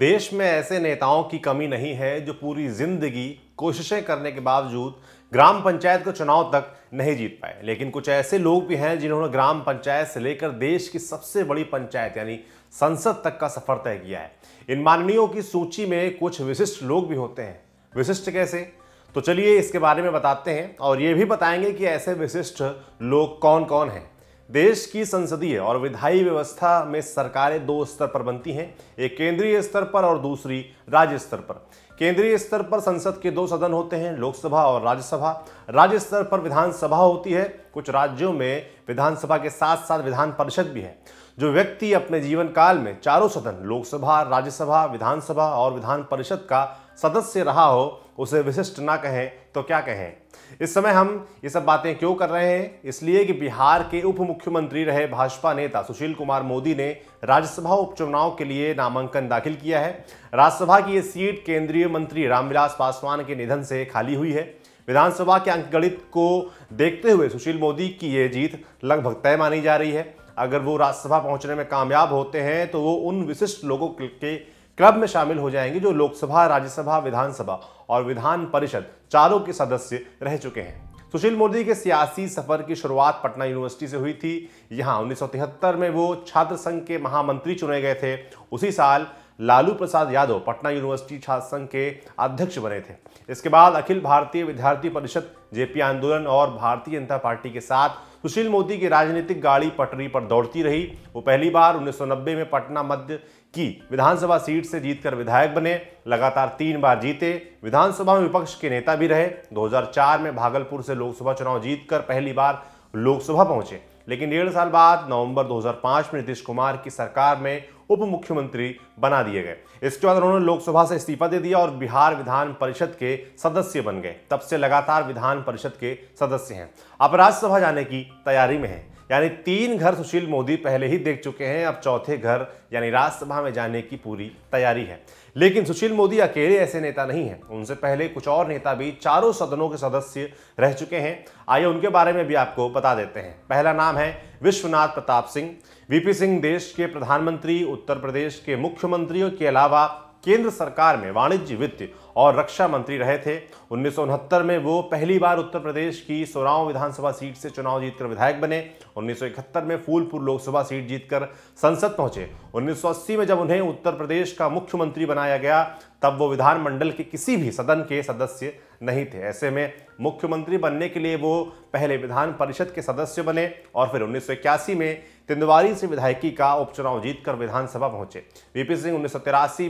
देश में ऐसे नेताओं की कमी नहीं है जो पूरी जिंदगी कोशिशें करने के बावजूद ग्राम पंचायत को चुनाव तक नहीं जीत पाए लेकिन कुछ ऐसे लोग भी हैं जिन्होंने ग्राम पंचायत से लेकर देश की सबसे बड़ी पंचायत यानी संसद तक का सफर तय किया है इन माननीयों की सूची में कुछ विशिष्ट लोग भी होते हैं विशिष्ट कैसे तो चलिए इसके बारे में बताते हैं और ये भी बताएंगे कि ऐसे विशिष्ट लोग कौन कौन हैं देश की संसदीय और विधायी व्यवस्था में सरकारें दो स्तर पर बनती हैं एक केंद्रीय स्तर पर और दूसरी राज्य स्तर पर केंद्रीय स्तर पर संसद के दो सदन होते हैं लोकसभा और राज्यसभा राज्य स्तर पर विधानसभा होती है कुछ राज्यों में विधानसभा के साथ साथ विधान परिषद भी है जो व्यक्ति अपने जीवन काल में चारों सदन लोकसभा राज्यसभा विधानसभा और विधान परिषद का सदस्य रहा हो उसे विशिष्ट ना कहें तो क्या कहें इस समय हम ये सब बातें क्यों कर रहे हैं इसलिए कि बिहार के उप मुख्यमंत्री रहे भाजपा नेता सुशील कुमार मोदी ने राज्यसभा उपचुनाव के लिए नामांकन दाखिल किया है राज्यसभा की ये सीट केंद्रीय मंत्री रामविलास पासवान के निधन से खाली हुई है विधानसभा के अंकगणित को देखते हुए सुशील मोदी की ये जीत लगभग तय मानी जा रही है अगर वो राज्यसभा पहुंचने में कामयाब होते हैं तो वो उन विशिष्ट लोगों के क्लब में शामिल हो जाएंगे जो लोकसभा राज्यसभा विधानसभा और विधान परिषद चारों के सदस्य रह चुके हैं सुशील मोदी के सियासी सफर की शुरुआत पटना यूनिवर्सिटी से हुई थी यहाँ उन्नीस में वो छात्र संघ के महामंत्री चुने गए थे उसी साल लालू प्रसाद यादव पटना यूनिवर्सिटी छात्र संघ के अध्यक्ष बने थे इसके बाद अखिल भारतीय विद्यार्थी परिषद जेपी आंदोलन और भारतीय जनता पार्टी के साथ सुशील मोदी की राजनीतिक गाड़ी पटरी पर दौड़ती रही वो पहली बार 1990 में पटना मध्य की विधानसभा सीट से जीतकर विधायक बने लगातार तीन बार जीते विधानसभा में विपक्ष के नेता भी रहे 2004 में भागलपुर से लोकसभा चुनाव जीतकर पहली बार लोकसभा पहुंचे लेकिन डेढ़ साल बाद नवंबर 2005 में नीतीश कुमार की सरकार में उप मुख्यमंत्री बना दिए गए इसके बाद उन्होंने लोकसभा से इस्तीफा दे दिया और बिहार विधान परिषद के सदस्य बन गए तब से लगातार विधान परिषद के सदस्य हैं अब राज्यसभा जाने की तैयारी में हैं यानी तीन घर सुशील मोदी पहले ही देख चुके हैं अब चौथे घर यानी राज्यसभा में जाने की पूरी तैयारी है लेकिन सुशील मोदी अकेले ऐसे नेता नहीं हैं उनसे पहले कुछ और नेता भी चारों सदनों के सदस्य रह चुके हैं आइए उनके बारे में भी आपको बता देते हैं पहला नाम है विश्वनाथ प्रताप सिंह वीपी सिंह देश के प्रधानमंत्री उत्तर प्रदेश के मुख्यमंत्रियों के अलावा केंद्र सरकार में वाणिज्य वित्त और रक्षा मंत्री रहे थे उन्नीस में वो पहली बार उत्तर प्रदेश की सोराव विधानसभा सीट से चुनाव जीतकर विधायक बने 1971 में फूलपुर लोकसभा सीट जीतकर संसद पहुंचे 1980 में जब उन्हें उत्तर प्रदेश का मुख्यमंत्री बनाया गया तब वो विधानमंडल के किसी भी सदन के सदस्य नहीं थे ऐसे में मुख्यमंत्री बनने के लिए वो पहले विधान परिषद के सदस्य बने और फिर उन्नीस में तिंदवारी से विधायकी का उपचुनाव जीतकर विधानसभा पहुंचे वीपी सिंह उन्नीस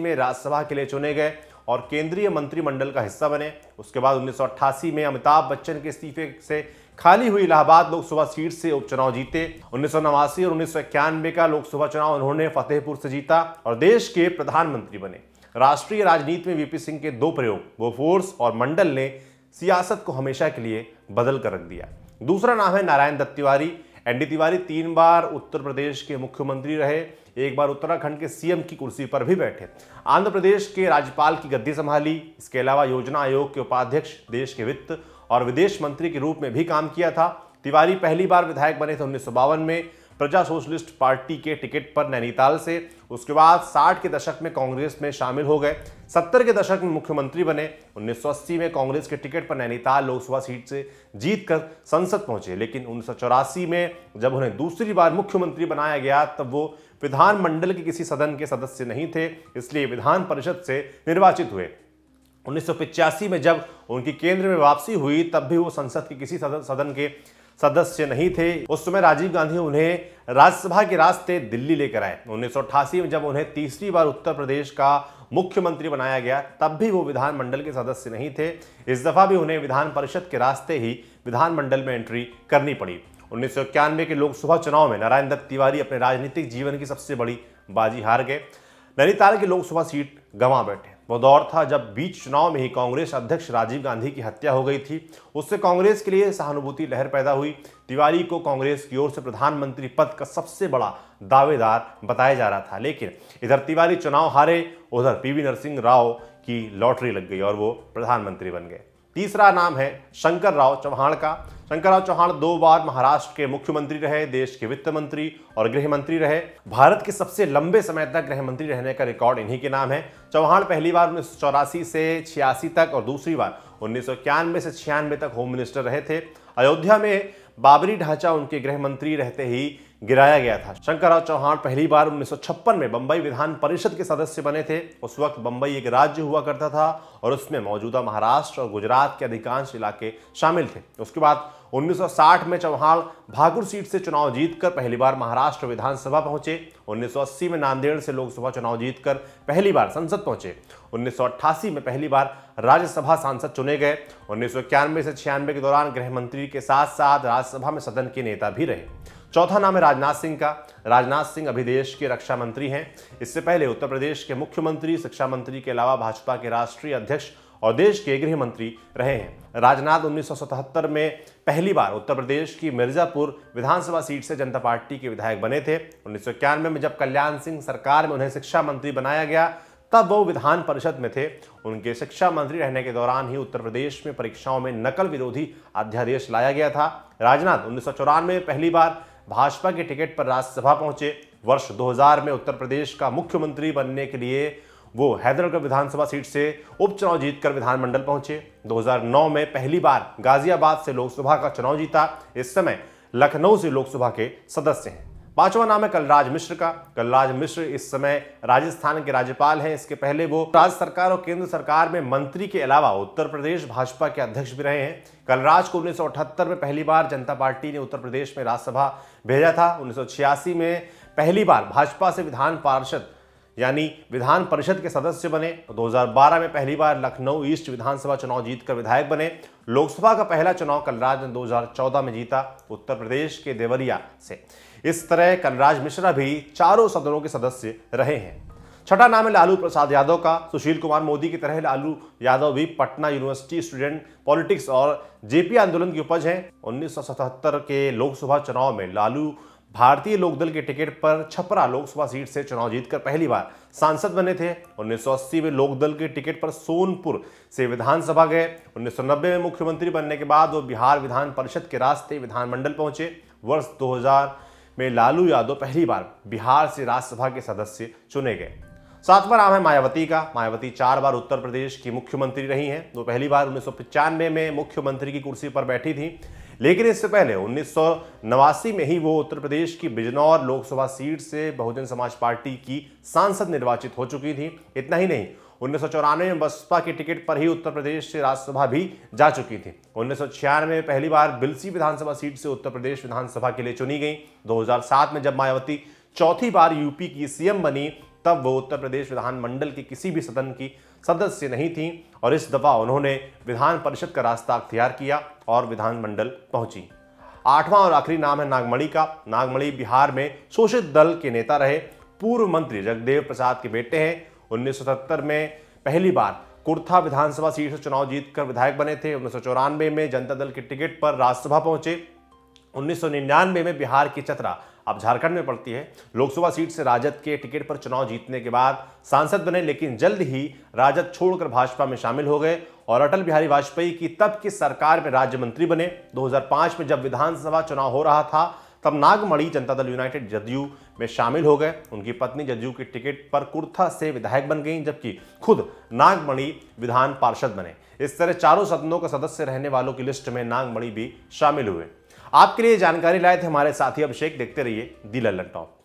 में राज्यसभा के लिए चुने गए और केंद्रीय मंत्रिमंडल का हिस्सा बने उसके बाद उन्नीस में अमिताभ बच्चन के इस्तीफे से खाली हुई इलाहाबाद लोकसभा सीट से उपचुनाव जीते उन्नीस और उन्नीस का लोकसभा चुनाव उन्होंने फतेहपुर से जीता और देश के प्रधानमंत्री बने राष्ट्रीय राजनीति में वीपी सिंह के दो प्रयोग बोफोर्स और मंडल ने सियासत को हमेशा के लिए बदल कर रख दिया दूसरा नाम है नारायण दत्तिवारी एन डी तिवारी तीन बार उत्तर प्रदेश के मुख्यमंत्री रहे एक बार उत्तराखंड के सीएम की कुर्सी पर भी बैठे आंध्र प्रदेश के राज्यपाल की गद्दी संभाली इसके अलावा योजना आयोग के उपाध्यक्ष देश के वित्त और विदेश मंत्री के रूप में भी काम किया था तिवारी पहली बार विधायक बने थे उन्नीस में प्रजा सोशलिस्ट पार्टी के टिकट पर नैनीताल से उसके बाद 60 के दशक में कांग्रेस में शामिल हो गए 70 के दशक में मुख्यमंत्री बने 1980 में कांग्रेस के टिकट पर नैनीताल लोकसभा सीट से जीतकर संसद पहुंचे लेकिन उन्नीस में जब उन्हें दूसरी बार मुख्यमंत्री बनाया गया तब वो विधानमंडल के किसी सदन के सदस्य नहीं थे इसलिए विधान परिषद से निर्वाचित हुए उन्नीस में जब उनकी केंद्र में वापसी हुई तब भी वो संसद के किसी सदन के सदस्य नहीं थे उस समय राजीव गांधी उन्हें राज्यसभा के रास्ते दिल्ली लेकर आए उन्नीस में जब उन्हें तीसरी बार उत्तर प्रदेश का मुख्यमंत्री बनाया गया तब भी वो विधानमंडल के सदस्य नहीं थे इस दफा भी उन्हें विधान परिषद के रास्ते ही विधानमंडल में एंट्री करनी पड़ी उन्नीस के लोकसभा चुनाव में नारायण दत्त तिवारी अपने राजनीतिक जीवन की सबसे बड़ी बाजी हार गए नैनीताल की लोकसभा सीट गंवा बैठे वो दौर था जब बीच चुनाव में ही कांग्रेस अध्यक्ष राजीव गांधी की हत्या हो गई थी उससे कांग्रेस के लिए सहानुभूति लहर पैदा हुई तिवारी को कांग्रेस की ओर से प्रधानमंत्री पद का सबसे बड़ा दावेदार बताया जा रहा था लेकिन इधर तिवारी चुनाव हारे उधर पीवी नरसिंह राव की लॉटरी लग गई और वो प्रधानमंत्री बन गए तीसरा नाम है शंकर राव चौहान का शंकर राव चौहान दो बार महाराष्ट्र के मुख्यमंत्री रहे देश के वित्त मंत्री और गृह मंत्री रहे भारत के सबसे लंबे समय तक गृह मंत्री रहने का रिकॉर्ड इन्हीं के नाम है चौहान पहली बार उन्नीस से छियासी तक और दूसरी बार उन्नीस से छियानवे तक होम मिनिस्टर रहे थे अयोध्या में बाबरी ढांचा उनके गृह मंत्री रहते ही गिराया गया था शंकरराव चौहान पहली बार उन्नीस में बंबई विधान परिषद के सदस्य बने थे उस वक्त बंबई एक राज्य हुआ करता था और उसमें मौजूदा महाराष्ट्र और गुजरात के अधिकांश इलाके शामिल थे उसके बाद 1960 में चौहान भागुर सीट से चुनाव जीतकर पहली बार महाराष्ट्र विधानसभा पहुंचे 1980 में नांदेड़ से लोकसभा चुनाव जीतकर पहली बार संसद पहुंचे 1988 में पहली बार राज्यसभा सांसद चुने गए उन्नीस से छियानवे के दौरान गृह मंत्री के साथ साथ राज्यसभा में सदन के नेता भी रहे चौथा नाम है राजनाथ सिंह का राजनाथ सिंह अभी देश के रक्षा मंत्री हैं इससे पहले उत्तर प्रदेश के मुख्यमंत्री शिक्षा मंत्री के अलावा भाजपा के राष्ट्रीय अध्यक्ष और देश के गृह मंत्री रहे हैं राजनाथ 1977 में पहली बार उत्तर प्रदेश की मिर्जापुर विधानसभा सीट से जनता पार्टी के विधायक बने थे उन्नीस में जब कल्याण सिंह सरकार में उन्हें शिक्षा मंत्री बनाया गया तब वो विधान परिषद में थे उनके शिक्षा मंत्री रहने के दौरान ही उत्तर प्रदेश में परीक्षाओं में नकल विरोधी अध्यादेश लाया गया था राजनाथ उन्नीस में पहली बार भाजपा के टिकट पर राज्यसभा पहुंचे वर्ष 2000 में उत्तर प्रदेश का मुख्यमंत्री बनने के लिए वो हैदराबाद विधानसभा सीट से उपचुनाव जीतकर विधानमंडल पहुंचे 2009 में पहली बार गाजियाबाद से लोकसभा का चुनाव जीता इस समय लखनऊ से लोकसभा के सदस्य हैं पांचवा नाम है कलराज मिश्र का कलराज मिश्र इस समय राजस्थान के राज्यपाल हैं इसके पहले वो राज्य सरकार और केंद्र सरकार में मंत्री के अलावा उत्तर प्रदेश भाजपा के अध्यक्ष भी रहे हैं कलराज को उन्नीस में पहली बार जनता पार्टी ने उत्तर प्रदेश में राज्यसभा भेजा था उन्नीस में पहली बार भाजपा से विधान पार्षद यानी विधान परिषद के सदस्य बने 2012 तो में पहली बार लखनऊ ईस्ट विधानसभा चुनाव जीतकर विधायक बने लोकसभा का पहला चुनाव कलराज ने 2014 में जीता उत्तर प्रदेश के देवरिया से इस तरह कलराज मिश्रा भी चारों सदनों के सदस्य रहे हैं छठा नाम है लालू प्रसाद यादव का सुशील कुमार मोदी की तरह लालू यादव भी पटना यूनिवर्सिटी स्टूडेंट पॉलिटिक्स और जेपी आंदोलन की उपज हैं 1977 के लोकसभा चुनाव में लालू भारतीय लोकदल के टिकट पर छपरा लोकसभा सीट से चुनाव जीतकर पहली बार सांसद बने थे 1980 में लोकदल के टिकट पर सोनपुर से विधानसभा गए 1990 में मुख्यमंत्री बनने के बाद वो बिहार विधान परिषद के रास्ते विधानमंडल पहुंचे वर्ष 2000 में लालू यादव पहली बार बिहार से राज्यसभा के सदस्य चुने गए सातवां नाम है मायावती का मायावती चार बार उत्तर प्रदेश की मुख्यमंत्री रही हैं वो पहली बार उन्नीस में मुख्यमंत्री की कुर्सी पर बैठी थी लेकिन इससे पहले उन्नीस में ही वो उत्तर प्रदेश की बिजनौर लोकसभा सीट से बहुजन समाज पार्टी की सांसद निर्वाचित हो चुकी थी इतना ही नहीं उन्नीस में बसपा की टिकट पर ही उत्तर प्रदेश से राज्यसभा भी जा चुकी थी उन्नीस में पहली बार बिलसी विधानसभा सीट से उत्तर प्रदेश विधानसभा के लिए चुनी गई 2007 में जब मायावती चौथी बार यूपी की सीएम बनी तब वो उत्तर प्रदेश विधानमंडल के किसी भी सदन की सदस्य नहीं थी और इस दफा उन्होंने विधान परिषद का रास्ता अख्तियार किया और विधानमंडल पहुंची आठवां और आखिरी नाम है नागमणि का नागमणि बिहार में शोषित दल के नेता रहे पूर्व मंत्री जगदेव प्रसाद के बेटे हैं उन्नीस में पहली बार कुर्था विधानसभा सीट से चुनाव जीतकर विधायक बने थे उन्नीस में जनता दल के टिकट पर राज्यसभा पहुंचे उन्नीस में बिहार की चतरा अब झारखंड में पड़ती है लोकसभा सीट से राजद के टिकट पर चुनाव जीतने के बाद सांसद बने लेकिन जल्द ही राजद छोड़कर भाजपा में शामिल हो गए और अटल बिहारी वाजपेयी की तब की सरकार में राज्य मंत्री बने 2005 में जब विधानसभा चुनाव हो रहा था तब नागमणी जनता दल यूनाइटेड जदयू में शामिल हो गए उनकी पत्नी जदयू की टिकट पर कुर्था से विधायक बन गई जबकि खुद नागमणि विधान पार्षद बने इस तरह चारों सदनों का सदस्य रहने वालों की लिस्ट में नागमणि भी शामिल हुए आपके लिए जानकारी लाए थे हमारे साथी अभिषेक देखते रहिए दी लल्लन टॉप